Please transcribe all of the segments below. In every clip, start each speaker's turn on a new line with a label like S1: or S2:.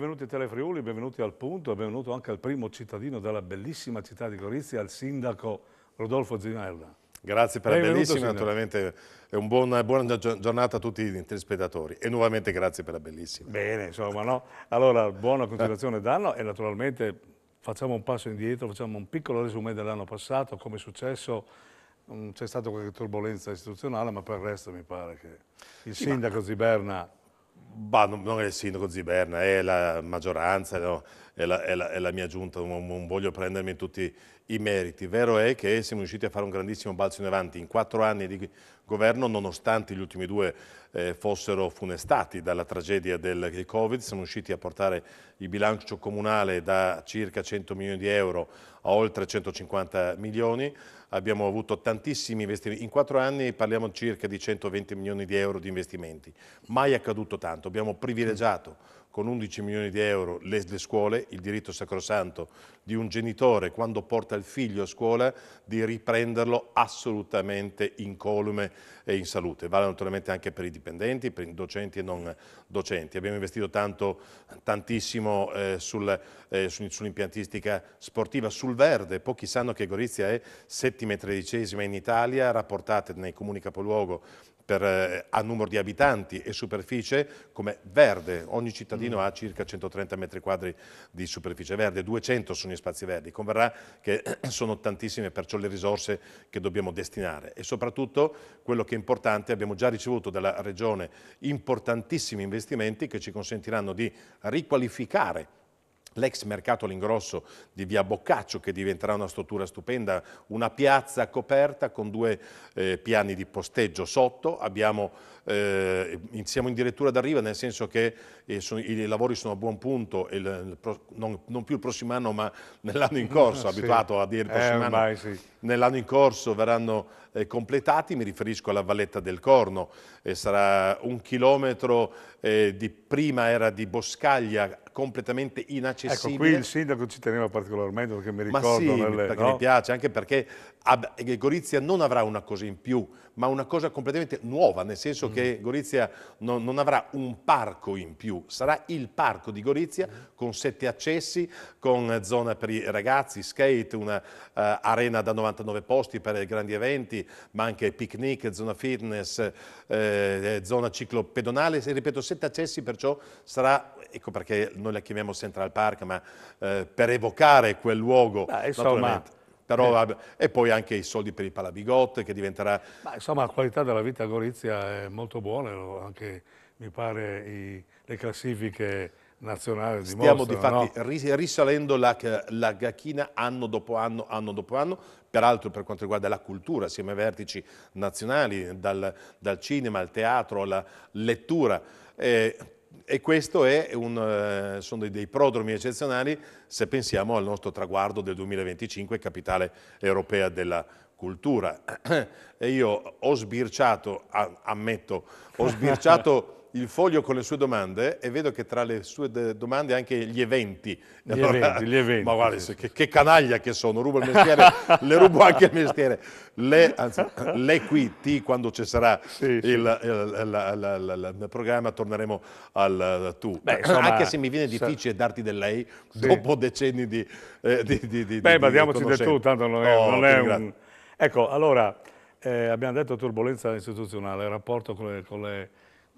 S1: Benvenuti a Telefriuli, benvenuti al Punto, benvenuto anche al primo cittadino della bellissima città di Gorizia, al sindaco Rodolfo Zinella. Grazie per benvenuto, la bellissima, signor.
S2: naturalmente un buon, buona giornata a tutti i telespettatori e nuovamente grazie per la bellissima.
S1: Bene, insomma, no? Allora, buona continuazione eh. d'anno e naturalmente facciamo un passo indietro, facciamo un piccolo resume dell'anno passato, come è successo mm, c'è stata qualche turbolenza istituzionale, ma per il resto mi pare che
S2: il sindaco Ziberna Bah, non, è il sindaco Ziberna, è la maggioranza, no? è la, è, la, è la, mia giunta, non, non voglio prendermi tutti i meriti. Vero è che siamo riusciti a fare un grandissimo balzo in avanti in quattro anni di governo, nonostante gli ultimi due eh, fossero funestati dalla tragedia del, del Covid, siamo riusciti a portare il bilancio comunale da circa 100 milioni di euro a oltre 150 milioni, abbiamo avuto tantissimi investimenti, in quattro anni parliamo circa di 120 milioni di euro di investimenti, mai accaduto tanto, abbiamo privilegiato con 11 milioni di euro le, le, scuole, il diritto sacrosanto di un genitore quando porta il figlio a scuola di riprenderlo assolutamente incolume e in salute. Vale naturalmente anche per i dipendenti, per i docenti e non docenti. Abbiamo investito tanto, tantissimo eh, sul, eh, sull'impiantistica sportiva, sul verde. Pochi sanno che Gorizia è settima e tredicesima in Italia, rapportate nei comuni capoluogo per, eh, a numero di abitanti e superficie come verde. Ogni cittadino mm. ha circa 130 metri quadri di superficie verde, 200 sono gli spazi verdi. Converrà che sono tantissime, perciò le risorse che dobbiamo destinare. E soprattutto quello che è importante, abbiamo già ricevuto dalla Regione importantissimi investimenti che ci consentiranno di riqualificare l'ex mercato all'ingrosso di via Boccaccio che diventerà una struttura stupenda, una piazza coperta con due eh, piani di posteggio sotto, Abbiamo, eh, siamo in direttura d'arrivo nel senso che eh, sono, i lavori sono a buon punto, il, il pro, non, non, più il prossimo anno ma nell'anno in corso, no, abituato a dire il eh, prossimo anno, sì. nell'anno in corso verranno eh, completati, mi riferisco alla Valletta del Corno, eh, sarà un chilometro eh, di prima era di boscaglia completamente ecco, inaccessibile. Ecco, qui il sindaco ci teneva particolarmente perché mi ricordo... Ma sì, nelle, perché no? mi piace, anche perché eh, Gorizia non avrà una cosa in più, ma una cosa completamente nuova, nel senso mm. che Gorizia non, non, avrà un parco in più, sarà il parco di Gorizia mm. con sette accessi, con zona per i ragazzi, skate, una uh, da 99 posti per grandi eventi, ma anche picnic, zona fitness, eh, eh zona ciclopedonale, ripeto, sette accessi, perciò sarà, ecco perché noi la chiamiamo Central Park, ma eh, per evocare quel luogo, Beh, insomma, però, eh. e poi anche i soldi per il Palabigot che diventerà...
S1: Ma insomma la qualità della vita a
S2: Gorizia
S1: è molto buona, anche mi pare i, le classifiche
S2: nazionale Stiamo dimostra. Stiamo di fatti no? risalendo la, la gacchina anno dopo anno, anno dopo anno, peraltro per quanto riguarda la cultura, assieme ai vertici nazionali, dal, dal cinema al teatro, alla lettura. Eh, e questo è un, eh, sono dei prodromi eccezionali se pensiamo al nostro traguardo del 2025, capitale europea della cultura. E io ho sbirciato, ammetto, ho sbirciato il foglio con le sue domande e vedo che tra le sue domande anche gli eventi. Gli allora, eventi, gli eventi. Ma guarda, sì. che, che, canaglia che sono, rubo il mestiere, le rubo anche il mestiere. Le, qui, T, quando cesserà sì, il, sì. Il, il, il, programma, torneremo al tu. Beh, insomma, anche se mi viene difficile darti del lei dopo decenni di, eh, di, di, di Beh, ma diamoci del tu, tanto non è, oh, non è un...
S1: Ecco, allora, eh, abbiamo detto turbolenza istituzionale, il rapporto con le, con le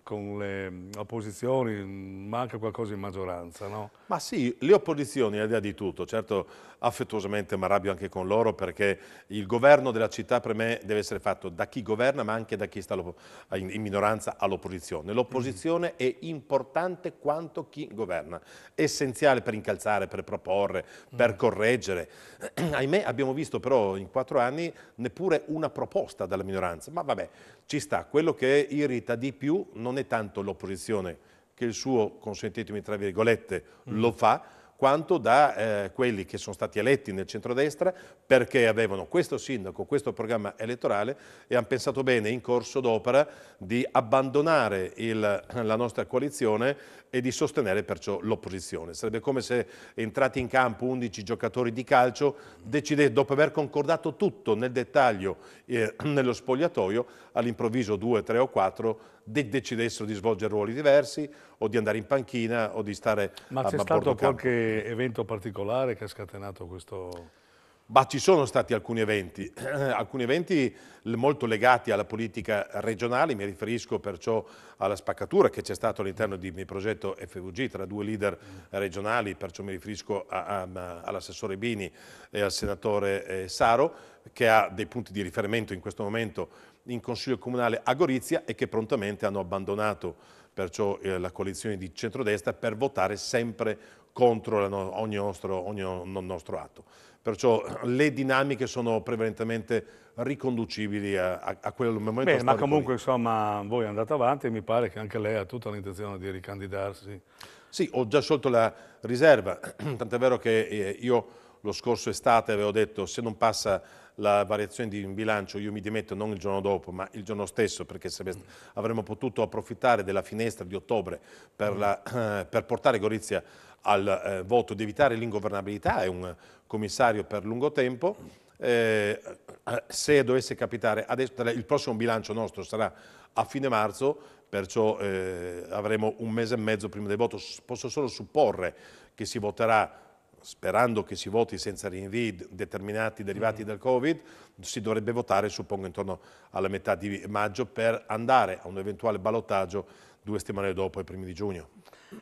S1: con le opposizioni manca qualcosa in maggioranza, no?
S2: Ma sì, le opposizioni al di là di tutto, certo affettuosamente mi arrabbio anche con loro perché il governo della città per me deve essere fatto da chi governa ma anche da chi sta in minoranza all'opposizione. L'opposizione mm. è importante quanto chi governa, essenziale per incalzare, per proporre, mm. per correggere. Ahimè abbiamo visto però in quattro anni neppure una proposta dalla minoranza, ma vabbè, ci sta. Quello che irrita di più non è tanto l'opposizione, che il suo, consentitemi tra virgolette, mm. lo fa, quanto da eh, quelli che sono stati eletti nel centrodestra perché avevano questo sindaco, questo programma elettorale e hanno pensato bene in corso d'opera di abbandonare il, la nostra coalizione e di sostenere perciò l'opposizione. Sarebbe come se entrati in campo 11 giocatori di calcio decidessero, dopo aver concordato tutto nel dettaglio eh, nello spogliatoio, all'improvviso due, tre o quattro de decidessero di svolgere ruoli diversi o di andare in panchina o di stare Ma a bordo Ma c'è stato
S1: qualche campo. evento particolare che ha scatenato questo...
S2: Ma ci sono stati alcuni eventi, alcuni eventi molto legati alla politica regionale, mi riferisco perciò alla spaccatura che c'è stata all'interno del mio progetto FVG tra due leader regionali, perciò mi riferisco all'assessore Bini e al senatore eh, Saro, che ha dei punti di riferimento in questo momento in Consiglio Comunale a Gorizia e che prontamente hanno abbandonato perciò eh, la coalizione di centrodestra per votare sempre contro no ogni, nostro, ogni no nostro, atto. Perciò eh, le dinamiche sono prevalentemente riconducibili a, a, a quel momento Beh, ma comunque lì. insomma voi andate avanti e mi pare che anche lei ha tutta l'intenzione di ricandidarsi. Sì, ho già sciolto la riserva, tant'è vero che eh, io lo scorso estate avevo detto se non passa la variazione di bilancio io mi dimetto non il giorno dopo ma il giorno stesso perché avremmo potuto approfittare della finestra di ottobre per, la, eh, per portare Gorizia al eh, voto di evitare l'ingovernabilità, è un commissario per lungo tempo, eh, eh se dovesse capitare, adesso, il prossimo bilancio nostro sarà a fine marzo, perciò eh, avremo un mese e mezzo prima del voto, posso solo supporre che si voterà sperando che si voti senza rinvii determinati derivati mm. dal Covid, si dovrebbe votare suppongo intorno alla metà di maggio per andare a un eventuale ballottaggio due settimane dopo, i primi di giugno.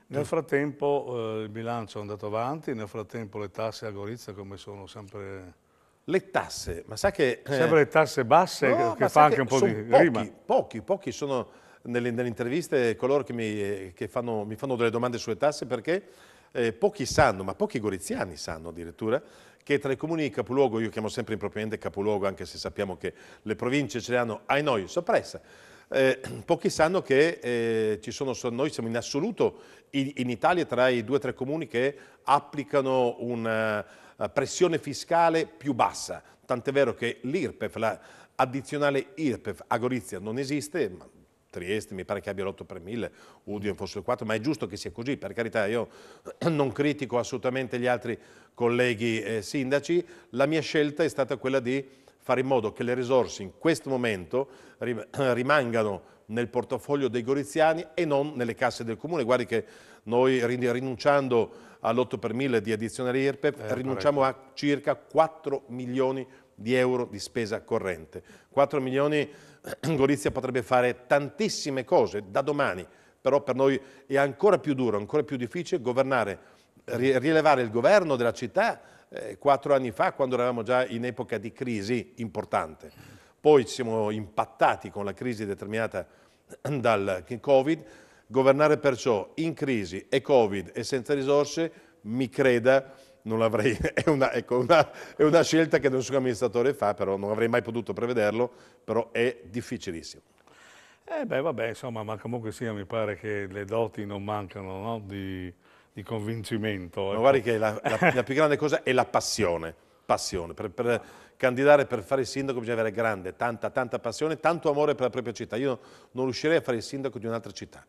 S1: Nel frattempo eh, il bilancio è andato avanti, nel frattempo le tasse a Gorizia come sono sempre... Le tasse, ma sai che... Eh... Sempre le tasse basse no, che fa anche un po' di pochi, rima.
S2: Pochi, pochi sono nelle, nelle interviste coloro che, mi, eh, che fanno, mi fanno delle domande sulle tasse perché eh, pochi sanno, ma pochi goriziani sanno addirittura, che tra i comuni di capoluogo, io chiamo sempre impropriamente capoluogo, anche se sappiamo che le province ce le hanno, ai noi, soppresse, eh, pochi sanno che eh, ci sono, noi siamo in assoluto in, in Italia tra i due o tre comuni che applicano una eh, pressione fiscale più bassa, tant'è vero che l'IRPEF, l'addizionale IRPEF a Gorizia non esiste, ma Trieste mi pare che abbia l'8 per 1000, Udine fosse il 4, ma è giusto che sia così, per carità io non critico assolutamente gli altri colleghi eh, sindaci, la mia scelta è stata quella di fare in modo che le risorse in questo momento rimangano nel portafoglio dei goriziani e non nelle casse del comune. Guardi che noi rinunciando all'8 per 1000 di addizionale IRPEF eh, rinunciamo a circa 4 milioni di di euro di spesa corrente. 4 milioni Gorizia potrebbe fare tantissime cose da domani, però per noi è ancora più duro, ancora più difficile governare, rilevare il governo della città eh, quattro anni fa quando eravamo già in epoca di crisi importante. Poi ci siamo impattati con la crisi determinata dal Covid, governare perciò in crisi e Covid e senza risorse, mi creda, non l'avrei, è, ecco, è una, scelta che nessun amministratore fa, però non avrei mai potuto prevederlo, però è difficilissimo.
S1: Eh beh, vabbè, insomma, ma comunque sia, mi pare che le doti non mancano no? di, di, convincimento. Ecco. Ma guardi che la, la,
S2: la, più grande cosa è la passione, passione. Per, per, candidare per fare il sindaco bisogna avere grande, tanta, tanta passione, tanto amore per la propria città. Io non riuscirei a fare il sindaco di un'altra città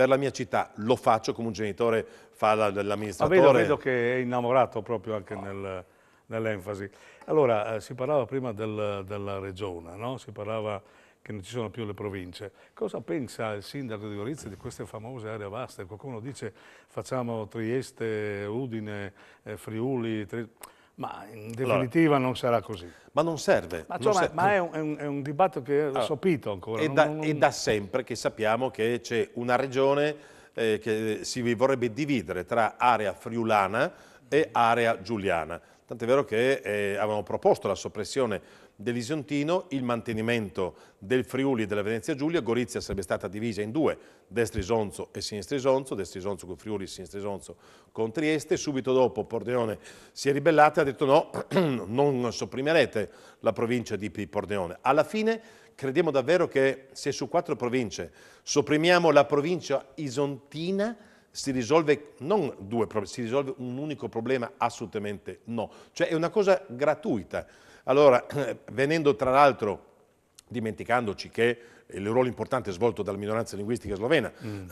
S2: per la mia città, lo faccio come un genitore fa l'amministratore. Vedo, vedo,
S1: che è innamorato proprio anche oh. nel, nell'enfasi. Allora, eh, si parlava prima del, della regione, no? si parlava che non ci sono più le province. Cosa pensa il sindaco di Gorizia di queste famose aree vaste? Qualcuno dice facciamo Trieste, Udine, eh, Friuli... Tri... Ma in definitiva allora, non sarà così.
S2: Ma non serve. Ma, cioè, non ma, serve. ma è,
S1: un, è, un, è, un, dibattito che è allora, sopito ancora. È, da,
S2: non, è da, sempre che sappiamo che c'è una regione eh, che si vorrebbe dividere tra area friulana e area giuliana. Tant'è vero che eh, avevano proposto la soppressione dell'Isontino, il mantenimento del Friuli e della Venezia Giulia, Gorizia sarebbe stata divisa in due, destra Isonzo e sinistra Isonzo, destra Isonzo con Friuli, sinistra Isonzo con Trieste, subito dopo Pordenone si è ribellata e ha detto no, non sopprimerete la provincia di Pordenone. Alla fine crediamo davvero che se su quattro province sopprimiamo la provincia isontina, si risolve non due si risolve un unico problema? Assolutamente no. Cioè è una cosa gratuita. Allora, venendo tra l'altro, dimenticandoci che il ruolo importante svolto dalla minoranza linguistica slovena, mm.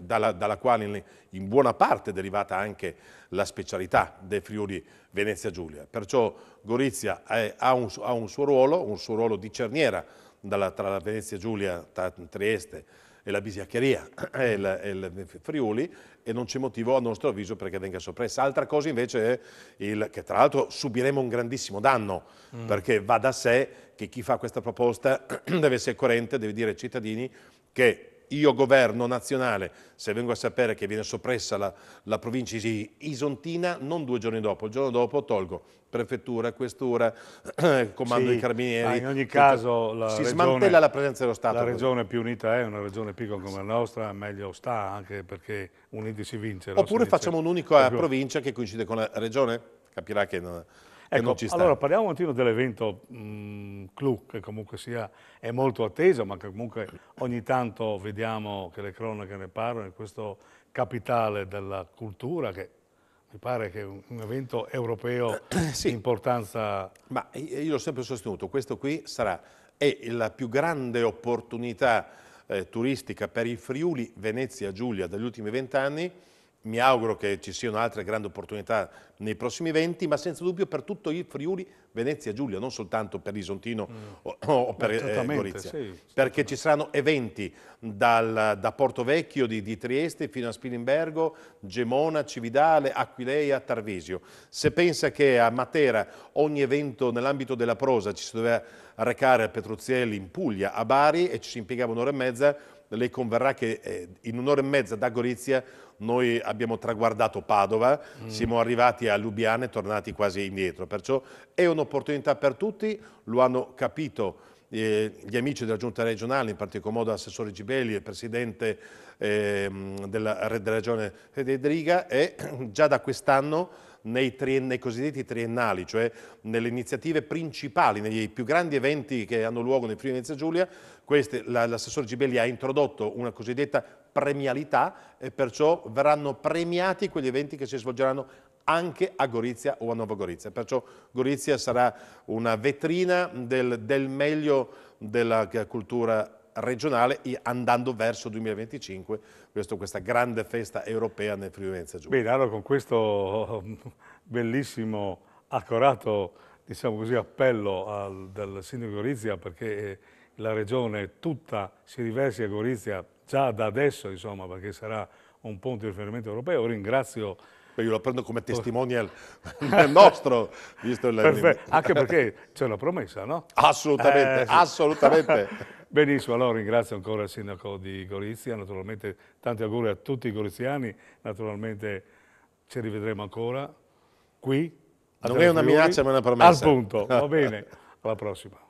S2: dalla, dalla, quale in, buona parte è derivata anche la specialità dei Friuli Venezia Giulia. Perciò Gorizia è, ha, un, ha, un, suo ruolo, un suo ruolo di cerniera dalla, tra la Venezia Giulia, tra Trieste è la bisiaccheria, è il, il, Friuli e non c'è motivo a nostro avviso perché venga soppressa. Altra cosa invece è il, che tra l'altro subiremo un grandissimo danno mm. perché va da sé che chi fa questa proposta deve essere coerente, deve dire ai cittadini che io governo nazionale, se vengo a sapere che viene soppressa la, la provincia di Isontina, non due giorni dopo, il giorno dopo tolgo prefettura, questura, comando sì, dei carabinieri. In ogni caso la si regione, smantella la presenza dello Stato. La regione più unita
S1: è una regione piccola come la nostra, meglio sta anche perché uniti si vince. Oppure facciamo un'unica
S2: provincia che coincide con la regione, capirà che... Non ecco, non ci sta. Allora
S1: parliamo un attimo dell'evento mh, mm, CLU, che comunque sia, è molto atteso, ma che comunque ogni tanto vediamo che le cronache ne parlano, in questo capitale della cultura
S2: che mi pare che un evento europeo sì, di importanza... Ma io l'ho sempre sostenuto, questo qui sarà, è la più grande opportunità eh, turistica per i Friuli, Venezia, Giulia dagli ultimi vent'anni mi auguro che ci siano altre grandi opportunità nei prossimi eventi, ma senza dubbio per tutto il Friuli, Venezia Giulia, non soltanto per Isontino mm. o, o, per eh, Gorizia, sì, perché ci saranno eventi dal, da Porto Vecchio di, di, Trieste fino a Spilimbergo, Gemona, Cividale, Aquileia, Tarvisio. Se pensa che a Matera ogni evento nell'ambito della prosa ci si doveva recare a Petruzzielli in Puglia, a Bari e ci si impiegava un'ora e mezza, lei converrà che eh, in un'ora e mezza da Gorizia noi abbiamo traguardato Padova, mm. siamo arrivati a Lubiana e tornati quasi indietro, perciò è un'opportunità per tutti, lo hanno capito eh, gli amici della giunta regionale, in particolar modo l'assessore Gibelli, il presidente ehm, della, della regione Federica e già da quest'anno nei, nei, cosiddetti triennali, cioè nelle iniziative principali, nei più grandi eventi che hanno luogo nel Friuli Venezia Giulia, queste, l'assessore Gibelli ha introdotto una cosiddetta premialità e perciò verranno premiati quegli eventi che si svolgeranno anche a Gorizia o a Nuova Gorizia. Perciò Gorizia sarà una vetrina del, del meglio della cultura regionale andando verso 2025, questo, questa grande festa europea nel Friuli Venezia Giulia. Bene, allora
S1: con questo bellissimo, accorato diciamo così, appello al, del sindaco Gorizia perché la regione tutta si riversi a Gorizia già da adesso, insomma, perché sarà un punto di riferimento europeo. Ringrazio io la prendo come oh. testimonial nostro, visto il... Perfetto, anche perché c'è una promessa, no? Assolutamente, eh, sì. assolutamente. Benissimo, allora ringrazio ancora il sindaco di Gorizia, naturalmente tanti auguri a tutti i goriziani, naturalmente ci rivedremo ancora qui. Non è una minaccia ma è una promessa. Al punto, va bene, alla prossima.